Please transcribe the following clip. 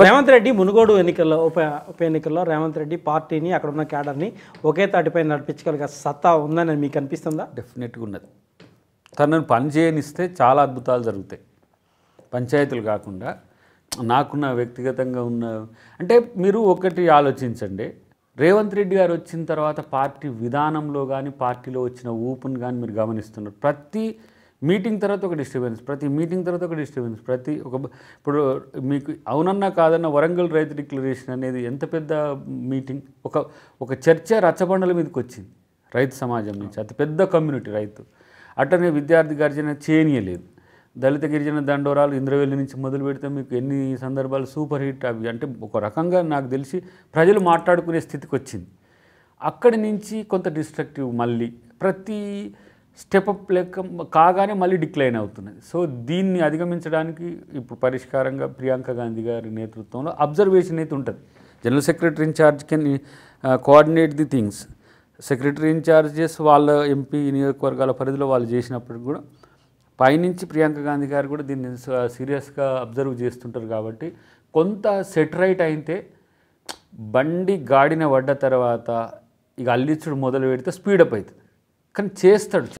రేవంత్ రెడ్డి మునుగోడు ఎన్నికల్లో ఉప ఉప ఎన్నికల్లో రేవంత్ రెడ్డి పార్టీని అక్కడ ఉన్న క్యాడర్ని ఒకే తాటిపై నడిపించగలిగే సత్తా ఉందని మీకు అనిపిస్తుందా డెఫినెట్గా ఉన్నది తనను పని చేయనిస్తే చాలా అద్భుతాలు జరుగుతాయి పంచాయతీలు కాకుండా నాకున్న వ్యక్తిగతంగా ఉన్న అంటే మీరు ఒకటి ఆలోచించండి రేవంత్ రెడ్డి గారు వచ్చిన తర్వాత పార్టీ విధానంలో కానీ పార్టీలో వచ్చిన ఊపును కానీ మీరు గమనిస్తున్నారు ప్రతి మీటింగ్ తర్వాత ఒక డిస్టర్బెన్స్ ప్రతి మీటింగ్ తర్వాత ఒక డిస్టర్బెన్స్ ప్రతి ఒక ఇప్పుడు మీకు అవునన్నా కాదన్న వరంగల్ రైతు డిక్లరేషన్ అనేది ఎంత పెద్ద మీటింగ్ ఒక ఒక చర్చ రచ్చబండల మీదకి వచ్చింది రైతు సమాజం నుంచి అతి పెద్ద కమ్యూనిటీ రైతు అట్లనే విద్యార్థి గర్జన చేయనీయలేదు దళిత గిరిజన దండోరాలు ఇంద్రవెల్లి నుంచి మొదలు పెడితే మీకు ఎన్ని సందర్భాలు సూపర్ హిట్ అవి అంటే ఒక రకంగా నాకు తెలిసి ప్రజలు మాట్లాడుకునే స్థితికి వచ్చింది అక్కడి నుంచి కొంత డిస్ట్రక్టివ్ మళ్ళీ ప్రతి స్టెప్ అప్ లెక్క కాగానే మళ్ళీ డిక్లైన్ అవుతున్నది సో దీన్ని అధిగమించడానికి ఇప్పుడు పరిష్కారంగా ప్రియాంక గాంధీ గారి నేతృత్వంలో అబ్జర్వేషన్ అయితే ఉంటుంది general secretary incharge can coordinate the things secretary incharges వాళ్ళ ఎంపీ నియోజకవర్గాల పరిధిలో వాళ్ళు చేసినప్పుడు కూడా పైనుంచి ప్రియాంక గాంధీ గారు కూడా దీన్ని సీరియస్గా అబ్జర్వ్ చేస్తుంటారు కాబట్టి కొంత సెటరైట్ అయితే బండి గాడిన పడ్డ తర్వాత ఇక అల్లిచ్చుడు మొదలు పెడితే స్పీడప్ అవుతుంది కానీ చేస్తాడు